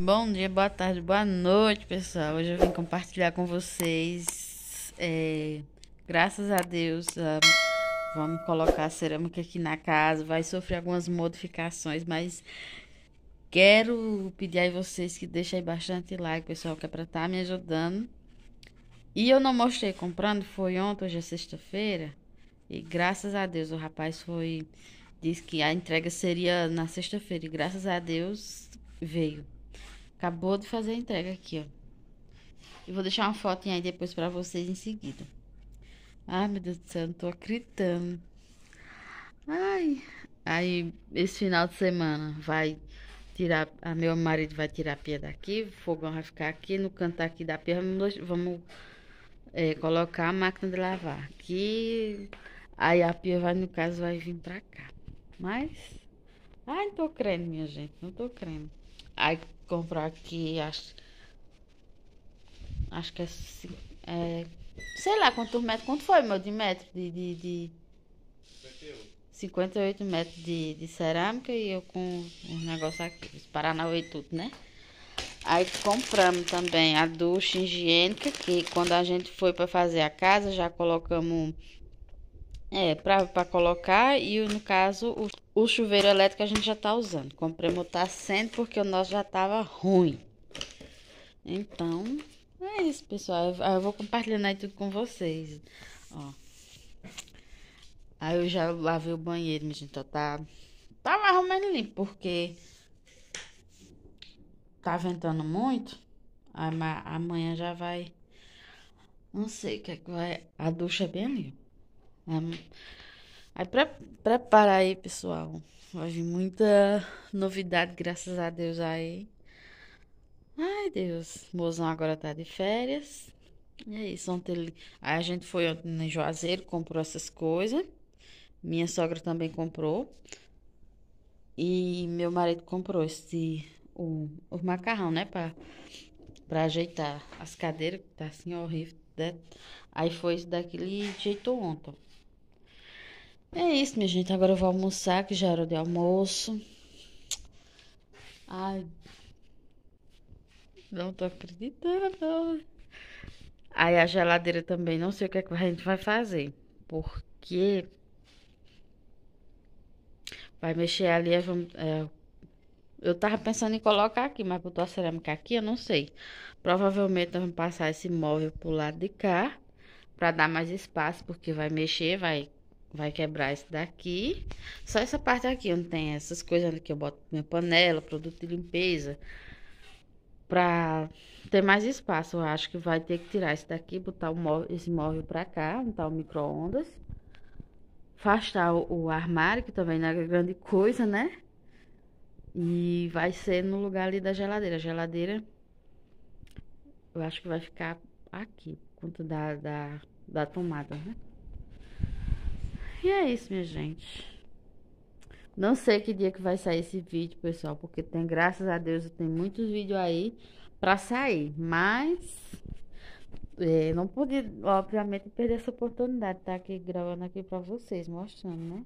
Bom dia, boa tarde, boa noite, pessoal. Hoje eu vim compartilhar com vocês. É, graças a Deus, vamos colocar a cerâmica aqui na casa. Vai sofrer algumas modificações, mas quero pedir aí vocês que deixem bastante like, pessoal, que é pra estar tá me ajudando. E eu não mostrei comprando, foi ontem, hoje é sexta-feira. E graças a Deus, o rapaz foi. Disse que a entrega seria na sexta-feira. E graças a Deus veio. Acabou de fazer a entrega aqui, ó. E vou deixar uma foto aí depois pra vocês em seguida. Ai, meu Deus do céu, não tô acreditando. Ai, aí esse final de semana vai tirar, a meu marido vai tirar a pia daqui, o fogão vai ficar aqui, no canto aqui da pia, vamos, vamos é, colocar a máquina de lavar aqui, aí a pia vai, no caso, vai vir pra cá. Mas Ai, não tô crendo, minha gente. Não tô crendo. Aí comprar aqui, acho. Acho que é, é. sei lá quantos metros. Quanto foi, meu, de metro? De. de, de 58. metros de, de cerâmica e eu com os negócios aqui, os Paranauê e tudo, né? Aí compramos também a ducha higiênica, que quando a gente foi para fazer a casa, já colocamos é, para colocar e no caso o, o, chuveiro elétrico a gente já tá usando. Compramos tá sendo porque o nosso já tava ruim. Então, é isso, pessoal. Eu, eu vou compartilhando aí tudo com vocês. Ó. Aí eu já lavei o banheiro, minha gente, ó, tá tá mais ou menos limpo, porque tá ventando muito. Amanhã já vai não sei o que é que vai. A ducha é bem limpa. É, aí, pra parar aí, pessoal. Vai vir muita novidade, graças a Deus, aí. Ai, Deus. O mozão agora tá de férias. E é isso. Ontem ele... Aí a gente foi ontem em Juazeiro, comprou essas coisas. Minha sogra também comprou. E meu marido comprou esse o, o macarrão, né, para para ajeitar as cadeiras, que tá assim horrível, né? Aí foi daquele jeito ontem. É isso, minha gente. Agora eu vou almoçar, que já era é de almoço. Ai. Não tô acreditando. Aí a geladeira também, não sei o que, é que a gente vai fazer. Porque vai mexer ali, é, é eu tava pensando em colocar aqui, mas botou a cerâmica aqui, eu não sei. Provavelmente eu vamos passar esse móvel pro lado de cá, pra dar mais espaço, porque vai mexer, vai Vai quebrar esse daqui. Só essa parte aqui, onde tem essas coisas que eu boto minha panela, produto de limpeza. Pra ter mais espaço, eu acho que vai ter que tirar esse daqui, botar móvel, esse móvel pra cá, onde tá o micro-ondas. Afastar o, o armário, que também não é grande coisa, né? E vai ser no lugar ali da geladeira. A geladeira, eu acho que vai ficar aqui, por conta da, da, da tomada, né? E é isso, minha gente. Não sei que dia que vai sair esse vídeo, pessoal, porque tem, graças a Deus, tem muitos vídeos aí pra sair, mas é, não pude, obviamente, perder essa oportunidade de tá estar aqui gravando aqui pra vocês, mostrando, né?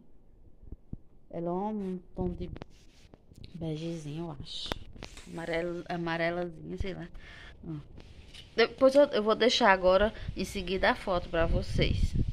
Ela é um tom de begezinho, eu acho. Amarelo, amarelazinho, sei lá. Hum. Depois eu, eu vou deixar agora, em seguida, a foto pra vocês.